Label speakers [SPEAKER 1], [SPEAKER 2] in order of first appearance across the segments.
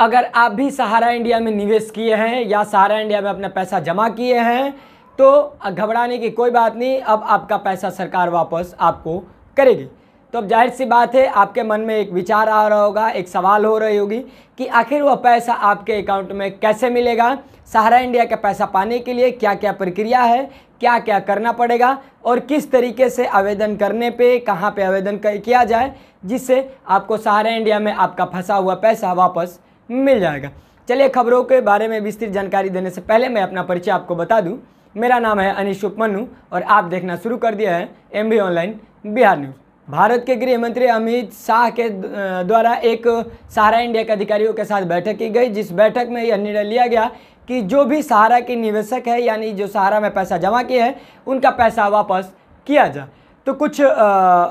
[SPEAKER 1] अगर आप भी सहारा इंडिया में निवेश किए हैं या सहारा इंडिया में अपना पैसा जमा किए हैं तो घबराने की कोई बात नहीं अब आपका पैसा सरकार वापस आपको करेगी तो अब जाहिर सी बात है आपके मन में एक विचार आ रहा होगा एक सवाल हो रही होगी कि आखिर वह पैसा आपके अकाउंट में कैसे मिलेगा सहारा इंडिया का पैसा पाने के लिए क्या क्या प्रक्रिया है क्या क्या करना पड़ेगा और किस तरीके से आवेदन करने पे कहाँ पे आवेदन किया जाए जिससे आपको सहारा इंडिया में आपका फंसा हुआ पैसा वापस मिल जाएगा चलिए खबरों के बारे में विस्तृत जानकारी देने से पहले मैं अपना परिचय आपको बता दूं मेरा नाम है अनिश उपमनु और आप देखना शुरू कर दिया है M online Bihar news Bharat के गृह मंत्री अमित शाह के द्वारा एक सहारा इंडिया के अधिकारियों के साथ बैठक की गई जिस बैठक में यह निर्णय लिया गया कि जो भी सहारा के निवेशक है यानी जो सहारा में पैसा जमा किए हैं उनका पैसा वापस किया जाए तो कुछ आ,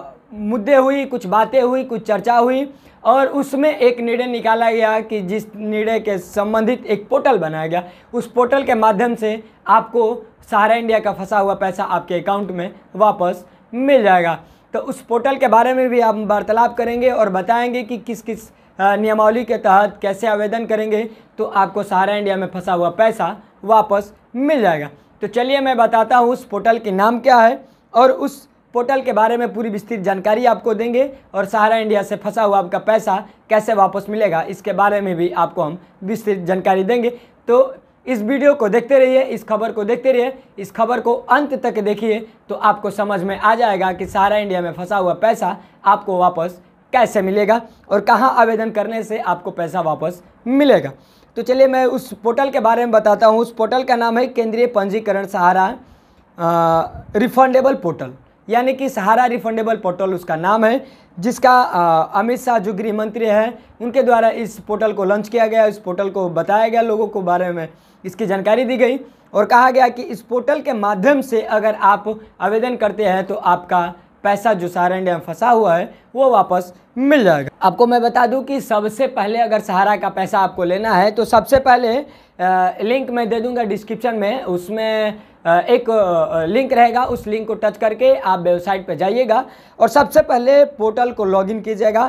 [SPEAKER 1] मुद्दे हुई कुछ बातें हुई कुछ चर्चा हुई और उसमें एक निर्णय निकाला गया कि जिस निर्णय के संबंधित एक पोर्टल बनाया गया उस पोर्टल के माध्यम से आपको सहारा इंडिया का फंसा हुआ पैसा आपके अकाउंट में वापस मिल जाएगा तो उस पोर्टल के बारे में भी हम वार्तालाप करेंगे और बताएंगे कि किस किस नियमावली के तहत कैसे आवेदन करेंगे तो आपको सहारा इंडिया में फंसा हुआ पैसा वापस मिल जाएगा तो चलिए मैं बताता हूँ उस पोर्टल के नाम क्या है और उस पोर्टल के बारे में पूरी विस्तृत जानकारी आपको देंगे और सहारा इंडिया से फंसा हुआ आपका पैसा कैसे वापस मिलेगा इसके बारे में भी आपको हम विस्तृत जानकारी देंगे तो इस वीडियो को देखते रहिए इस खबर को देखते रहिए इस खबर को अंत तक देखिए तो आपको समझ में आ जाएगा कि सहारा इंडिया में फंसा हुआ पैसा आपको वापस कैसे मिलेगा और कहाँ आवेदन करने से आपको पैसा वापस मिलेगा तो चलिए मैं उस पोर्टल के बारे में बताता हूँ उस पोर्टल का नाम है केंद्रीय पंजीकरण सहारा रिफंडेबल पोर्टल यानी कि सहारा रिफंडेबल पोर्टल उसका नाम है जिसका अमित शाह जो गृह मंत्री हैं उनके द्वारा इस पोर्टल को लॉन्च किया गया इस पोर्टल को बताया गया लोगों को बारे में इसकी जानकारी दी गई और कहा गया कि इस पोर्टल के माध्यम से अगर आप आवेदन करते हैं तो आपका पैसा जो सहारा इंडिया में फंसा हुआ है वो वापस मिल जाएगा आपको मैं बता दूं कि सबसे पहले अगर सहारा का पैसा आपको लेना है तो सबसे पहले लिंक मैं दे दूंगा डिस्क्रिप्शन में उसमें एक लिंक रहेगा उस लिंक को टच करके आप वेबसाइट पर जाइएगा और सबसे पहले पोर्टल को लॉगिन कीजिएगा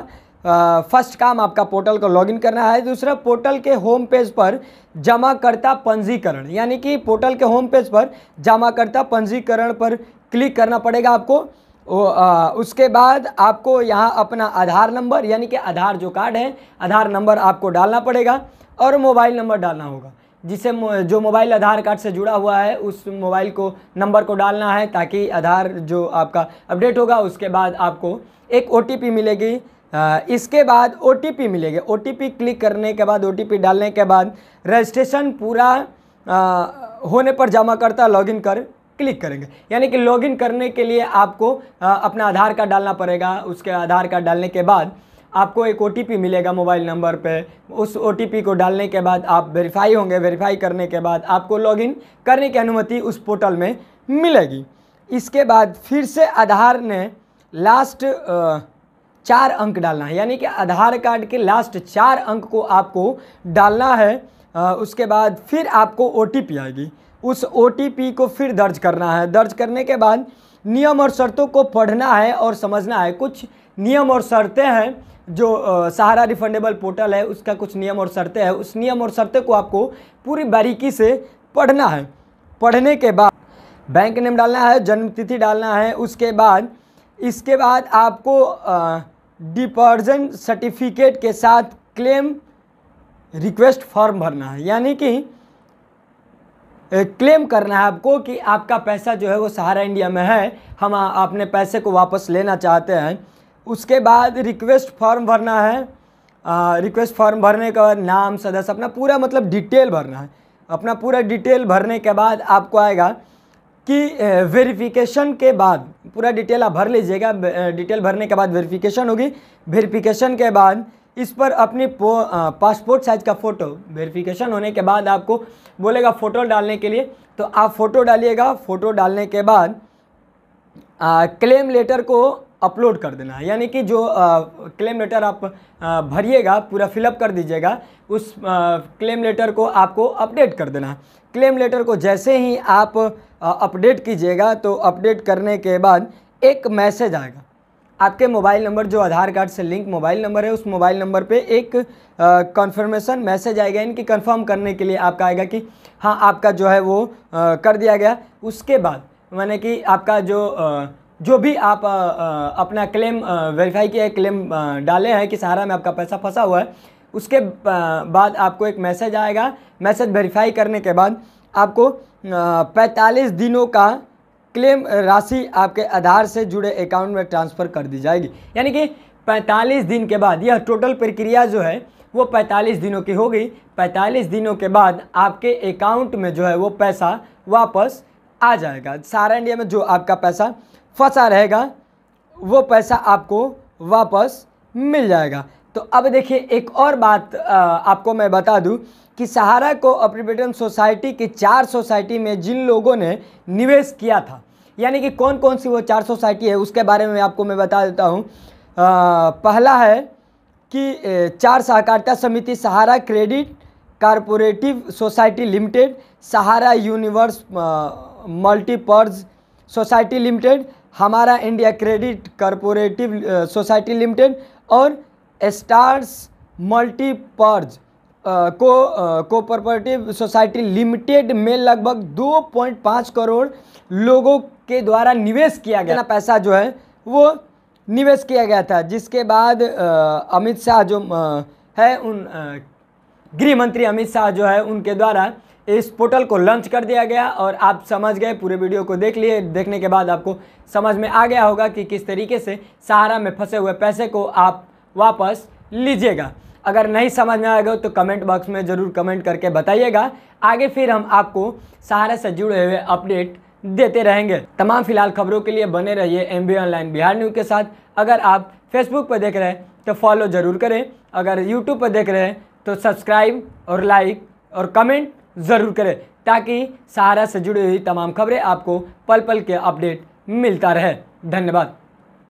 [SPEAKER 1] फर्स्ट काम आपका पोर्टल को लॉगिन करना है दूसरा पोर्टल के होम पेज पर जमाकर्ता पंजीकरण यानी कि पोर्टल के होम पेज पर जमाकर्ता पंजीकरण पर क्लिक करना पड़ेगा आपको ओ, आ, उसके बाद आपको यहाँ अपना आधार नंबर यानी कि आधार जो कार्ड है आधार नंबर आपको डालना पड़ेगा और मोबाइल नंबर डालना होगा जिसे जो मोबाइल आधार कार्ड से जुड़ा हुआ है उस मोबाइल को नंबर को डालना है ताकि आधार जो आपका अपडेट होगा उसके बाद आपको एक ओ मिलेगी इसके बाद ओ मिलेगी ओ क्लिक करने के बाद ओ डालने के बाद रजिस्ट्रेशन पूरा होने पर जमा करता लॉगिन कर क्लिक करेंगे यानी कि लॉगिन करने के लिए आपको अपना आधार कार्ड डालना पड़ेगा उसके आधार कार्ड डालने के बाद आपको एक ओ मिलेगा मोबाइल नंबर पर उस ओ को डालने के बाद आप वेरीफाई होंगे वेरीफाई करने के बाद आपको लॉगिन करने की अनुमति उस पोर्टल में मिलेगी इसके बाद फिर से आधार ने लास्ट चार अंक डालना है यानी कि आधार कार्ड के लास्ट चार अंक को आपको डालना है आ, उसके बाद फिर आपको ओ आएगी उस ओ को फिर दर्ज करना है दर्ज करने के बाद नियम और शर्तों को पढ़ना है और समझना है कुछ नियम और शर्तें हैं जो सहारा रिफंडेबल पोर्टल है उसका कुछ नियम और शर्तें हैं उस नियम और शर्तें को आपको पूरी बारीकी से पढ़ना है पढ़ने के बाद बैंक नेम डालना है जन्मतिथि डालना है उसके बाद इसके बाद आपको डिपर्जन सर्टिफिकेट के साथ क्लेम रिक्वेस्ट फॉर्म भरना है यानी कि क्लेम करना है आपको कि आपका पैसा जो है वो सहारा इंडिया में है हम आपने पैसे को वापस लेना चाहते हैं उसके बाद रिक्वेस्ट फॉर्म भरना है रिक्वेस्ट फॉर्म भरने के बाद नाम सदस्य अपना पूरा मतलब डिटेल भरना है अपना पूरा डिटेल भरने के बाद आपको आएगा कि वेरिफिकेशन के बाद पूरा डिटेल आप भर लीजिएगा डिटेल भरने के बाद वेरिफिकेशन होगी वेरिफिकेशन के बाद इस पर अपनी पासपोर्ट साइज का फ़ोटो वेरिफिकेशन होने के बाद आपको बोलेगा फ़ोटो डालने के लिए तो आप फ़ोटो डालिएगा फ़ोटो डालने के बाद आ, क्लेम लेटर को अपलोड कर देना है यानी कि जो क्लेम लेटर आप भरिएगा पूरा फिलअप कर दीजिएगा उस क्लेम लेटर को आपको अपडेट कर देना है क्लेम लेटर को जैसे ही आप अपडेट कीजिएगा तो अपडेट करने के बाद एक मैसेज आएगा आपके मोबाइल नंबर जो आधार कार्ड से लिंक मोबाइल नंबर है उस मोबाइल नंबर पे एक कंफर्मेशन मैसेज आएगा इनकी कंफर्म करने के लिए आपका आएगा कि हाँ आपका जो है वो आ, कर दिया गया उसके बाद माने कि आपका जो आ, जो भी आप आ, आ, अपना क्लेम वेरीफाई किया है क्लेम आ, डाले हैं कि सहारा में आपका पैसा फंसा हुआ है उसके बाद आपको एक मैसेज आएगा मैसेज वेरीफाई करने के बाद आपको पैंतालीस दिनों का क्लेम राशि आपके आधार से जुड़े अकाउंट में ट्रांसफ़र कर दी जाएगी यानी कि 45 दिन के बाद यह टोटल प्रक्रिया जो है वो 45 दिनों की होगी 45 दिनों के बाद आपके अकाउंट में जो है वो पैसा वापस आ जाएगा सारा इंडिया में जो आपका पैसा फंसा रहेगा वो पैसा आपको वापस मिल जाएगा तो अब देखिए एक और बात आपको मैं बता दूं कि सहारा को अप्रीपेटन सोसाइटी के चार सोसाइटी में जिन लोगों ने निवेश किया था यानी कि कौन कौन सी वो चार सोसाइटी है उसके बारे में आपको मैं बता देता हूँ पहला है कि चार सहकारिता समिति Sahara credit cooperative society limited Sahara universe multipurpose society limited Hamara India credit cooperative society limited और स्टार्स मल्टीपर्ज को कोपरपोरेटिव सोसाइटी लिमिटेड में लगभग 2.5 करोड़ लोगों के द्वारा निवेश किया गया पैसा जो है वो निवेश किया गया था जिसके बाद अमित शाह जो आ, है उन गृह मंत्री अमित शाह जो है उनके द्वारा इस पोर्टल को लॉन्च कर दिया गया और आप समझ गए पूरे वीडियो को देख लिए देखने के बाद आपको समझ में आ गया होगा कि किस तरीके से सहारा में फंसे हुए पैसे को आप वापस लीजिएगा अगर नहीं समझ में आएगा तो कमेंट बॉक्स में ज़रूर कमेंट करके बताइएगा आगे फिर हम आपको सहारा से जुड़े हुए अपडेट देते रहेंगे तमाम फिलहाल खबरों के लिए बने रहिए M B online Bihar news के साथ अगर आप फेसबुक पर देख रहे हैं तो फॉलो ज़रूर करें अगर यूट्यूब पर देख रहे हैं तो सब्सक्राइब और लाइक और कमेंट ज़रूर करें ताकि सहारा से जुड़ी हुई तमाम खबरें आपको पल पल के अपडेट मिलता रहे धन्यवाद